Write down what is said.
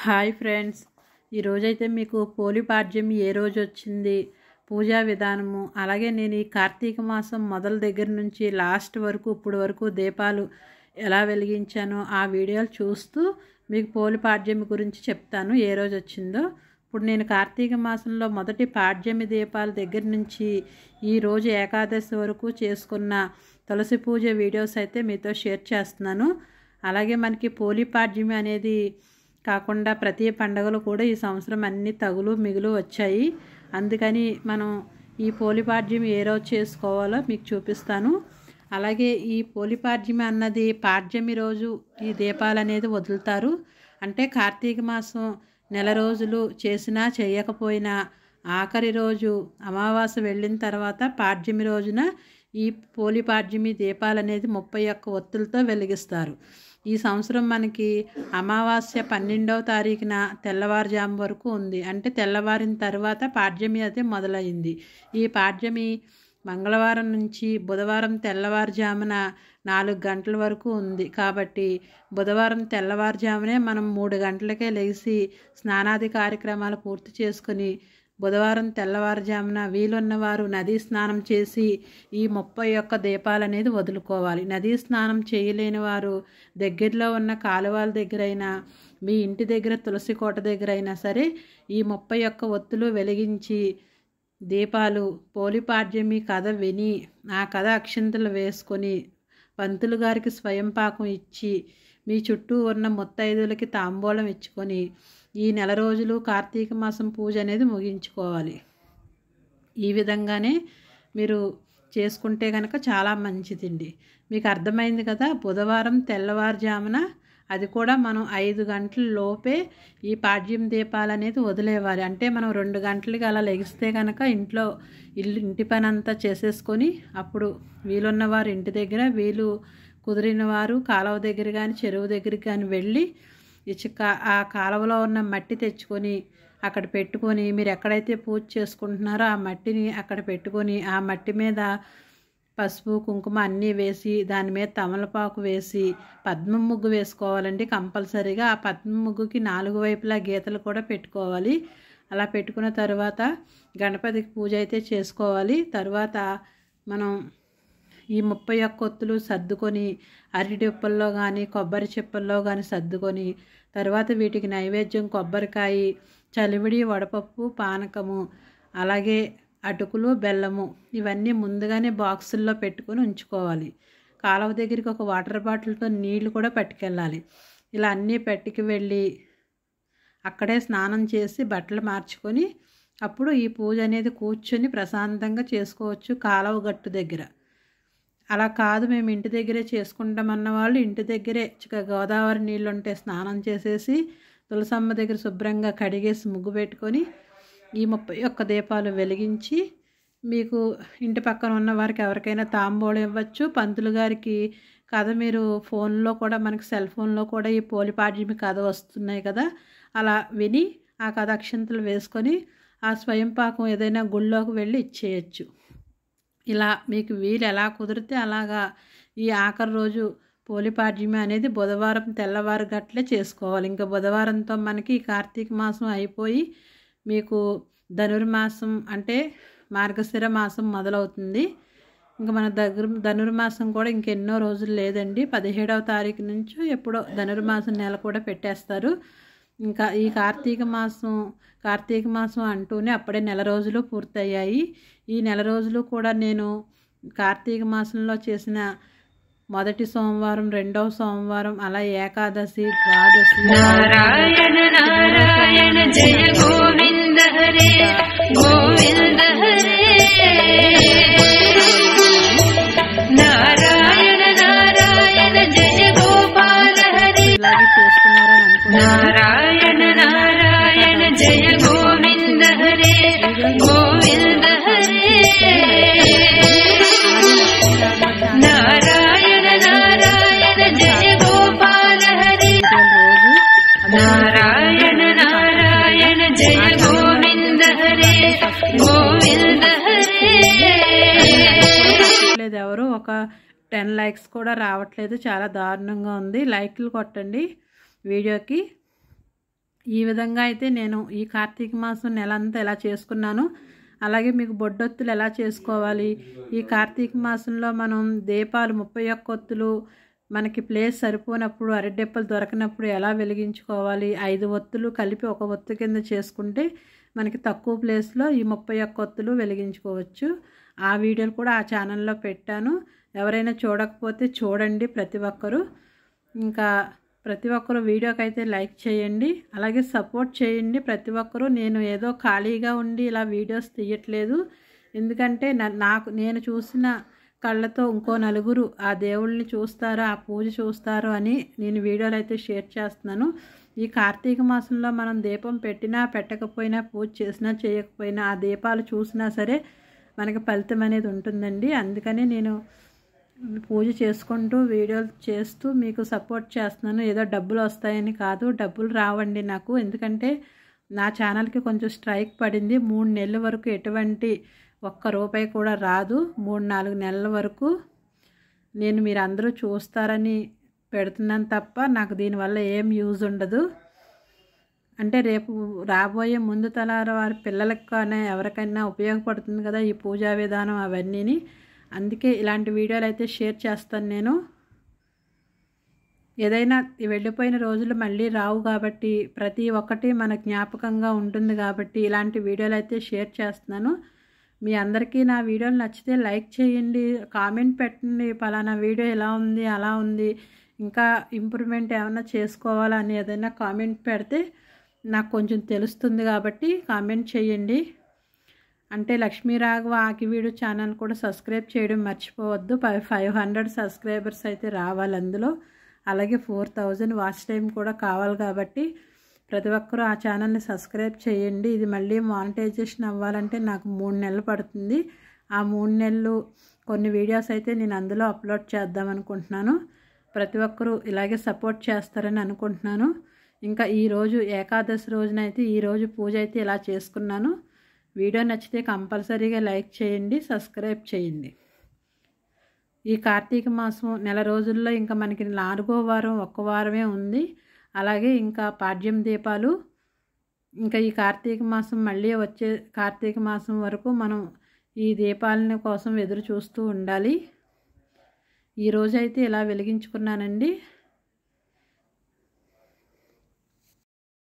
hi friends ఈరోజైతే మీకు పోలిపాడ్యం ఏ రోజు వచ్చింది పూజా విధానము అలాగే నేను ఈ కార్తీక మాసం మొదల దగ్గర నుంచి లాస్ట్ వరకు ఇప్పుడు వరకు దీపాలు ఎలా వెలిగించానో ఆ వీడియోలు చూస్తూ మీకు పోలిపాడ్యం గురించి చెప్తాను ఏ రోజు వచ్చిందో ఇప్పుడు నేను కార్తీక మాసంలో మొదటి పాడ్యమి దీపాల దగ్గర నుంచి ఈరోజు ఏకాదశి వరకు చేసుకున్న తులసి పూజ వీడియోస్ అయితే మీతో షేర్ చేస్తున్నాను అలాగే మనకి పోలిపాడ్యమి అనేది కాకుండా ప్రతి పండగలు కూడా ఈ సంవత్సరం అన్ని తగులు మిగులు వచ్చాయి అందుకని మనం ఈ పోలిపాడ్యం ఏ రోజు చేసుకోవాలో మీకు చూపిస్తాను అలాగే ఈ పోలిపాడ్యం అన్నది పాడ్యమి రోజు ఈ దీపాలు అనేది వదులుతారు అంటే కార్తీక మాసం నెల రోజులు చేసినా చేయకపోయినా ఆఖరి రోజు అమావాస వెళ్ళిన తర్వాత పాడ్యమి రోజున ఈ పోలిపాడ్యమి దీపాలనేది ముప్పై ఒక్క ఒత్తులతో వెలిగిస్తారు ఈ సంవత్సరం మనకి అమావాస్య పన్నెండవ తారీఖున తెల్లవారుజాము వరకు ఉంది అంటే తెల్లవారిన తర్వాత పాడ్యమి అయితే మొదలైంది ఈ పాడ్యమి మంగళవారం నుంచి బుధవారం తెల్లవారుజామున నాలుగు గంటల వరకు ఉంది కాబట్టి బుధవారం తెల్లవారుజామునే మనం మూడు గంటలకే లేచి స్నానాది కార్యక్రమాలు పూర్తి చేసుకుని బుధవారం తెల్లవారుజామున వీలున్నవారు నదీ స్నానం చేసి ఈ ముప్పై యొక్క దీపాలనేది వదులుకోవాలి నదీ స్నానం చేయలేని వారు దగ్గరలో ఉన్న కాలువల దగ్గరైనా మీ ఇంటి దగ్గర తులసి కోట దగ్గరైనా సరే ఈ ముప్పై యొక్క ఒత్తులు వెలిగించి దీపాలు పోలిపాడ్యమి కథ విని ఆ కథ అక్షింతలు వేసుకొని పంతులు గారికి స్వయం పాకం ఇచ్చి మీ చుట్టూ ఉన్న ముత్తైదులకి తాంబూలం ఇచ్చుకొని ఈ నెల రోజులు కార్తీక మాసం పూజ అనేది ముగించుకోవాలి ఈ విధంగానే మీరు చేసుకుంటే కనుక చాలా మంచిదండి మీకు అర్థమైంది కదా బుధవారం తెల్లవారుజామున అది కూడా మనం ఐదు గంటల లోపే ఈ పాడ్యం దీపాలు అనేది వదిలేవాలి అంటే మనం రెండు గంటలకి అలా లెగిస్తే కనుక ఇంట్లో ఇల్లు ఇంటి పని అంతా చేసేసుకొని అప్పుడు వీలున్నవారు ఇంటి దగ్గర వీలు కుదిరిన వారు కాలువ దగ్గర కానీ చెరువు దగ్గరికి కానీ వెళ్ళి ఇచ్చక ఆ కాలువలో ఉన్న మట్టి తెచ్చుకొని అక్కడ పెట్టుకొని మీరు ఎక్కడైతే పూజ చేసుకుంటున్నారో ఆ మట్టిని అక్కడ పెట్టుకొని ఆ మట్టి మీద పసుపు కుంకుమ అన్నీ వేసి దాని మీద తమలపాకు వేసి పద్మం ముగ్గు వేసుకోవాలండి కంపల్సరీగా ఆ పద్మ ముగ్గుకి నాలుగు వైపులా గీతలు కూడా పెట్టుకోవాలి అలా పెట్టుకున్న తర్వాత గణపతికి పూజ అయితే చేసుకోవాలి తర్వాత మనం ఈ ముప్పై ఒక్క ఒత్తులు సర్దుకొని అరటిప్పల్లో కానీ కొబ్బరి చిప్పల్లో కానీ సర్దుకొని తర్వాత వీటికి నైవేద్యం కొబ్బరికాయ చలివిడి వడపప్పు పానకము అలాగే అటుకులు బెల్లము ఇవన్నీ ముందుగానే బాక్సుల్లో పెట్టుకొని ఉంచుకోవాలి కాలువ దగ్గరికి ఒక వాటర్ బాటిల్తో నీళ్లు కూడా పట్టుకెళ్ళాలి ఇలా అన్నీ పెట్టుకు వెళ్ళి అక్కడే స్నానం చేసి బట్టలు మార్చుకొని అప్పుడు ఈ పూజ అనేది కూర్చొని ప్రశాంతంగా చేసుకోవచ్చు కాలువ గట్టు దగ్గర అలా కాదు మేము ఇంటి దగ్గరే చేసుకుంటామన్న వాళ్ళు ఇంటి దగ్గరే గోదావరి నీళ్ళు ఉంటే స్నానం చేసేసి తులసమ్మ దగ్గర శుభ్రంగా కడిగేసి ముగ్గు పెట్టుకొని ఈ ముప్పై ఒక్క దీపాలు వెలిగించి మీకు ఇంటి పక్కన ఉన్న వారికి ఎవరికైనా తాంబూలం ఇవ్వచ్చు పంతులు గారికి కథ మీరు ఫోన్లో కూడా మనకి సెల్ ఫోన్లో కూడా ఈ మీ కథ వస్తున్నాయి కదా అలా విని ఆ కథ అక్షంతలు వేసుకొని ఆ స్వయం పాకం ఏదైనా గుళ్ళోకి వెళ్ళి ఇచ్చేయచ్చు ఇలా మీకు వీలు ఎలా కుదిరితే అలాగా ఈ ఆఖరి రోజు పోలిపాడ్యమి అనేది బుధవారం తెల్లవారు గట్లే చేసుకోవాలి ఇంకా బుధవారంతో మనకి కార్తీక మాసం అయిపోయి మీకు ధనుర్మాసం అంటే మార్గశిర మాసం మొదలవుతుంది ఇంకా మన దగ్గర ధనుర్మాసం కూడా ఇంకెన్నో రోజులు లేదండి పదిహేడవ తారీఖు నుంచి ఎప్పుడో ధనుర్మాసం నెల కూడా పెట్టేస్తారు ఇంకా ఈ కార్తీక మాసం కార్తీక మాసం అంటూనే అప్పుడే నెల రోజులు పూర్తయ్యాయి ఈ నెల రోజులు కూడా నేను కార్తీక మాసంలో చేసిన మొదటి సోమవారం రెండవ సోమవారం అలా ఏకాదశి ద్వాదశి నారాయణ నారాయణ జయ గోవింద గోవింద నారాయణ నారాయణ జయ గోపాల ఇలాగే చేసుకున్నాను ఒక టెన్ లైక్స్ కూడా రావట్లేదు చాలా దారుణంగా ఉంది లైక్లు కొట్టండి వీడియోకి ఈ విధంగా అయితే నేను ఈ కార్తీక మాసం నెలంతా ఎలా చేసుకున్నాను అలాగే మీకు బొడ్డొత్తులు ఎలా చేసుకోవాలి ఈ కార్తీక మాసంలో మనం దీపాలు ముప్పై ఒక్క ఒత్తులు మనకి ప్లేస్ సరిపోనప్పుడు అరటిడెప్పలు దొరకనప్పుడు ఎలా వెలిగించుకోవాలి ఐదు ఒత్తులు కలిపి ఒక ఒత్తు కింద చేసుకుంటే మనకి తక్కువ ప్లేస్లో ఈ ముప్పై ఒత్తులు వెలిగించుకోవచ్చు ఆ వీడియోలు కూడా ఆ ఛానల్లో పెట్టాను ఎవరైనా చూడకపోతే చూడండి ప్రతి ఒక్కరూ ఇంకా ప్రతి ఒక్కరు వీడియోకి అయితే లైక్ చేయండి అలాగే సపోర్ట్ చేయండి ప్రతి ఒక్కరూ నేను ఏదో ఖాళీగా ఉండి ఇలా వీడియోస్ తీయట్లేదు ఎందుకంటే నాకు నేను చూసిన కళ్ళతో ఇంకో నలుగురు ఆ దేవుళ్ళని చూస్తారో ఆ పూజ చూస్తారో అని నేను వీడియోలు అయితే షేర్ చేస్తున్నాను ఈ కార్తీక మాసంలో మనం దీపం పెట్టినా పెట్టకపోయినా పూజ చేసినా చేయకపోయినా ఆ దీపాలు చూసినా సరే మనకి ఫలితం అనేది ఉంటుందండి అందుకని నేను పూజ చేసుకుంటూ వీడియోలు చేస్తూ మీకు సపోర్ట్ చేస్తున్నాను ఏదో డబ్బులు వస్తాయని కాదు డబ్బులు రావండి నాకు ఎందుకంటే నా ఛానల్కి కొంచెం స్ట్రైక్ పడింది మూడు నెలల వరకు ఎటువంటి ఒక్క రూపాయి కూడా రాదు మూడు నాలుగు నెలల వరకు నేను మీరందరూ చూస్తారని పెడుతున్నాను తప్ప నాకు దీనివల్ల ఏం యూజ్ ఉండదు అంటే రేపు రాబోయే ముందు తలాల వారి పిల్లలకు కానీ ఎవరికైనా ఉపయోగపడుతుంది కదా ఈ పూజా విధానం అవన్నీని అందుకే ఇలాంటి వీడియోలు అయితే షేర్ చేస్తాను నేను ఏదైనా వెళ్ళిపోయిన రోజులు మళ్ళీ రావు కాబట్టి ప్రతి ఒక్కటి మన జ్ఞాపకంగా ఉంటుంది కాబట్టి ఇలాంటి వీడియోలు అయితే షేర్ చేస్తున్నాను మీ అందరికీ నా వీడియోలు నచ్చితే లైక్ చేయండి కామెంట్ పెట్టండి పలానా వీడియో ఎలా ఉంది అలా ఉంది ఇంకా ఇంప్రూవ్మెంట్ ఏమైనా చేసుకోవాలని ఏదైనా కామెంట్ పెడితే నాకు కొంచెం తెలుస్తుంది కాబట్టి కామెంట్ చేయండి అంటే లక్ష్మీ రాఘవ ఆకివీడు ఛానల్ కూడా సబ్స్క్రైబ్ చేయడం మర్చిపోవద్దు ఫైవ్ హండ్రెడ్ సబ్స్క్రైబర్స్ అయితే రావాలి అందులో అలాగే ఫోర్ థౌజండ్ వాచ్ టైం కూడా కావాలి కాబట్టి ప్రతి ఒక్కరూ ఆ ఛానల్ని సబ్స్క్రైబ్ చేయండి ఇది మళ్ళీ మానిటైజేషన్ అవ్వాలంటే నాకు మూడు నెలలు పడుతుంది ఆ మూడు నెలలు కొన్ని వీడియోస్ అయితే నేను అందులో అప్లోడ్ చేద్దాం అనుకుంటున్నాను ప్రతి ఒక్కరూ ఇలాగే సపోర్ట్ చేస్తారని అనుకుంటున్నాను ఇంకా ఈరోజు ఏకాదశి రోజునైతే ఈరోజు పూజ అయితే ఇలా చేసుకున్నాను వీడియో నచ్చితే కంపల్సరీగా లైక్ చేయండి సబ్స్క్రైబ్ చేయండి ఈ కార్తీక మాసం నెల రోజుల్లో ఇంకా మనకి నాలుగో వారం ఒక్క వారమే ఉంది అలాగే ఇంకా పాడ్యం దీపాలు ఇంకా ఈ కార్తీక మాసం మళ్ళీ వచ్చే కార్తీక మాసం వరకు మనం ఈ దీపాలని కోసం ఎదురు చూస్తూ ఉండాలి ఈరోజైతే ఇలా వెలిగించుకున్నానండి